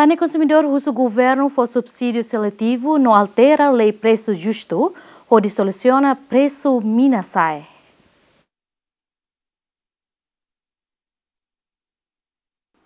Tânia Consumidor, o governo for subsídio seletivo não altera a lei preço justo, onde soluciona preço minasai.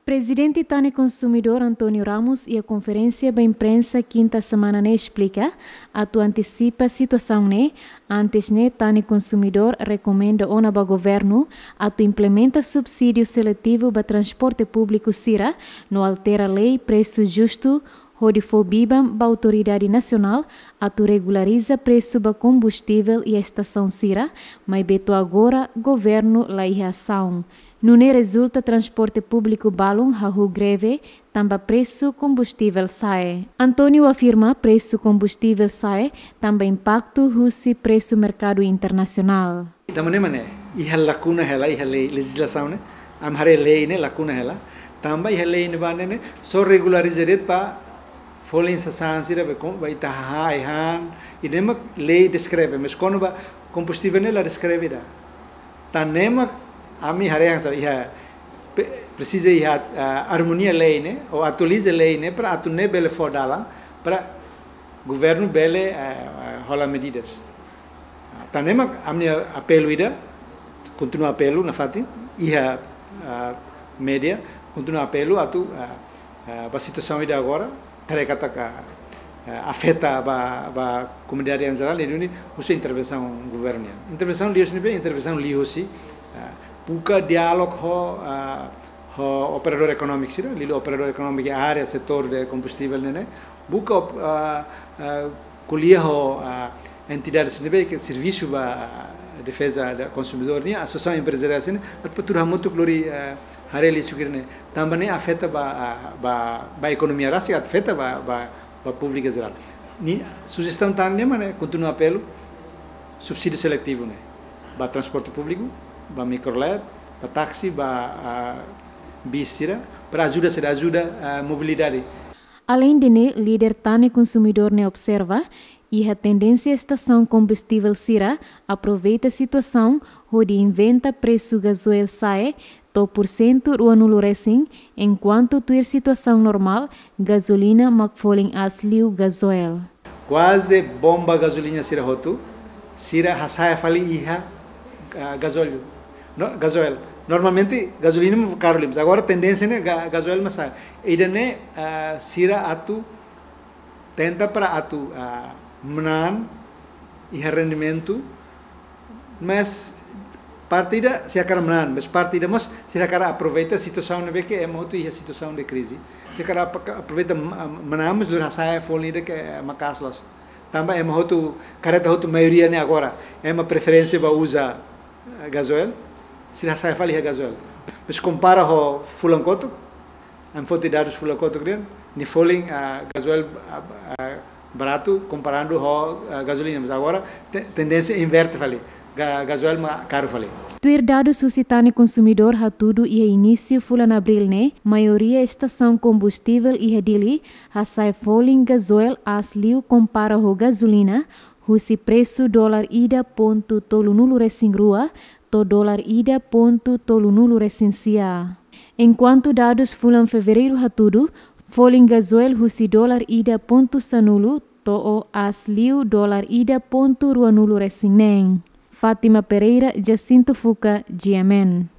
Presidente Tane Consumidor António Ramos e a conferência da imprensa quinta semana ne explica, a tu antecipa a situação né, antes né Tane Consumidor recomenda ona ba governo, a tu implementa subsídio seletivo ba transporte público SIRA, no altera lei preço justo, Rodifobiba, ba autoridade nacional, a tu regulariza preço ba combustível e a estação SIRA, mas beto agora governo la reação. Nune resulta transporte público balon hahu greve, tamba preço combustível sai. Antônio afirma preço combustível sai, também impacto russi preço mercado internacional. Tamane mané, Iha lacuna hela, iha lei legislação né? Amhare lei né lacuna hela. Tamba iha lei ne bane né, só regularizaret pa folin sa sansira be com vai ha, ihan, idema lei descreve, mas quando ba combustível né la descreve da. Tanema a minha हरेक सर इहा precisa ir a, a harmonia lei, né? Ou atualiza a lei, né? Para atune bele for dala, para governo bele rola medidas. Também a minha apelo ida, continua apelo na fati, e a, média, continua apelo a tu a, situação ida agora, tarekata afeta ba ba comunidade em geral, ele une a intervenção governo. Intervenção liosnibe, intervenção liosi, puka diálogo com a, o operador econômico o operador econômico a área setor de combustível nene buka a, a, colhia ho a entidade que serviço ba defesa do consumidor A associação empresarial a atpa turha muito glori hareli sugirne também afeta a economia rasi afeta a pública geral ni sugestão tan ne mane continua apelo subsídio seletivo né Para transporte público ba microlab, ba táxi, ba uh, para ajuda, se ajuda a mobilidade. Além de ne, líder Tane Consumidor ne observa e a tendência estação combustível Sira aproveita a situação onde inventa preço gasoil sae, to por cento o ano enquanto tuir situação normal, gasolina macfolin as liu gasoil. Quase bomba gasolina Sira hotu, Sira hasai fali iha gasolio no, gasoil. Normalmente gasolina mo é caro lims. Agora tendência é né gasoil mas sai. Ida né uh, eh, sira atu tenta para atu uh, eh, menan e rendimento mas partida se acara menan, mas partida mas se acara aproveita a situação né que é muito e a situação de crise. Se acara aproveita menamos lura sai folida que é macaslas. Também é muito careta muito é maioria né agora. É uma preferência para usar eh, gasoil sinasabi fali hagazuel. Mas compara o fulan koto, ang fonte dados fulan koto din, ni a gasóleo eh, gasoil eh, eh, barato comparando com uh, gasolina. Mas agora tendência inverte fali, gasóleo ma caro fali. Tuerdado suscitane consumidor ha tudo e início fulan abril ne, maioria estação combustível e redili ha sai fuling gasoil as liu compara ho gasolina, Husi preço dólar ida ponto tolu-nulu resing rua, to dólar ida ponto tolunulu recensia. Enquanto dados fulan fevereiro hatudu, folin gasoel husi dólar ida ponto sanulu to o liu dólar ida ponto ruanulu resineng. Fátima Pereira, Jacinto Fuca, GMN.